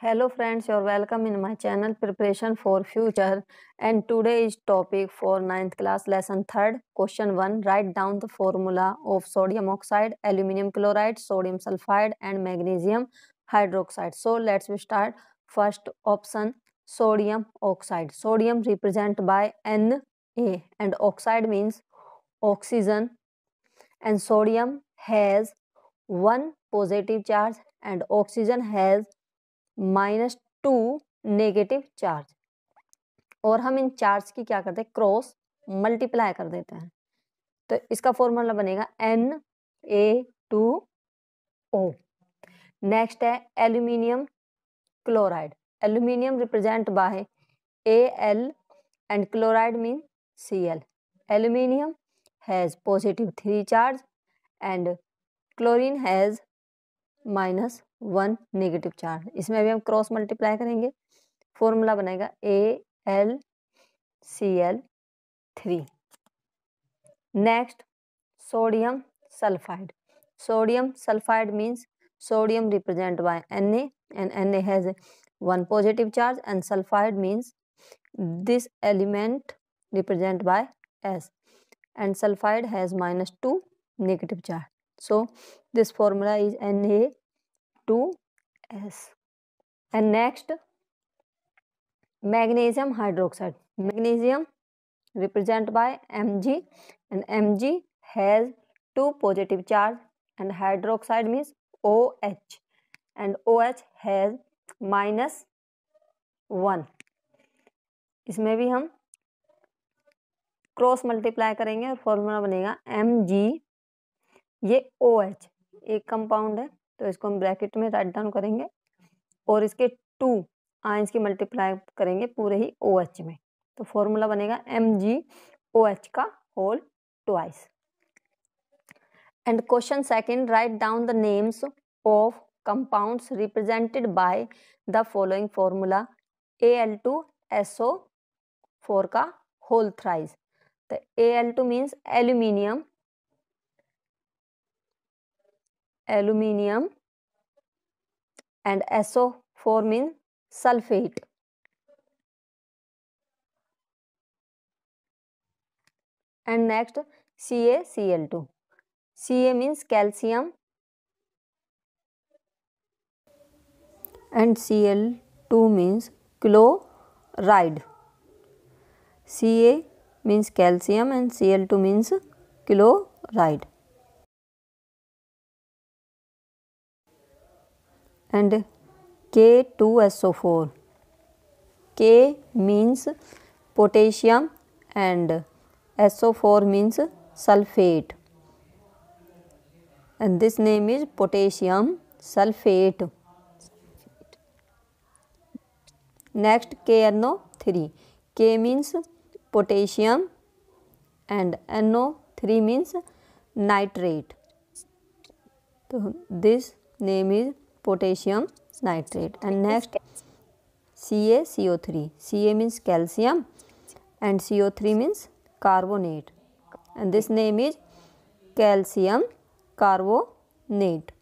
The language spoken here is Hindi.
hello friends you're welcome in my channel preparation for future and today is topic for ninth class lesson third question one write down the formula of sodium oxide aluminum chloride sodium sulfide and magnesium hydroxide so let's we start first option sodium oxide sodium represent by na and oxide means oxygen and sodium has one positive charge and oxygen has minus two negative charge और हम इन चार्ज की क्या करते हैं क्रॉस मल्टीप्लाई कर देते हैं तो इसका फॉर्मूला बनेगा N A two O next है aluminium chloride aluminium represent by A L and chloride mean C L aluminium has positive three charge and chlorine has minus one negative charge इसमें अभी हम क्रॉस मल्टीप्लाई करेंगे फॉर्मूला बनेगा A L C L three next sodium sulphide sodium sulphide means sodium represent by N and N has one positive charge and sulphide means this element represent by S and sulphide has minus two negative charge so this formula is na2s and next magnesium hydroxide magnesium represented by mg and mg has two positive charge and hydroxide means oh and oh has minus one इसमें भी हम क्रॉस मल्टीप्लाई करेंगे और फॉर्मूला बनेगा एम जी ये ओ OH, एक कंपाउंड है तो इसको हम ब्रैकेट में राइट डाउन करेंगे और इसके टू आइंस की मल्टीप्लाई करेंगे पूरे ही ओ OH में तो फॉर्मूला बनेगा एम जी ओ एच का whole twice and question second write down the names of compounds represented by the following formula A L two S O four का होल थ्राइज तो A L two means aluminium aluminium and SO means sulfate. And next CaCl2. Ca means calcium and Cl2 means chloride. Ca means calcium and Cl2 means chloride. and K2SO4. K means potassium and SO4 means sulfate and this name is potassium sulfate. Next KNO3. K means potassium and NO3 means nitrate. So this name is potassium nitrate and next CaCO3. Ca means calcium and CO3 means carbonate and this name is calcium carbonate.